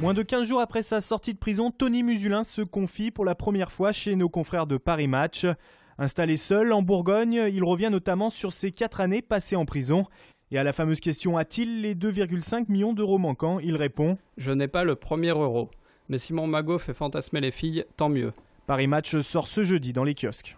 Moins de 15 jours après sa sortie de prison, Tony Musulin se confie pour la première fois chez nos confrères de Paris Match. Installé seul en Bourgogne, il revient notamment sur ses 4 années passées en prison. Et à la fameuse question a-t-il les 2,5 millions d'euros manquants Il répond Je n'ai pas le premier euro. Mais si mon magot fait fantasmer les filles, tant mieux. Paris Match sort ce jeudi dans les kiosques.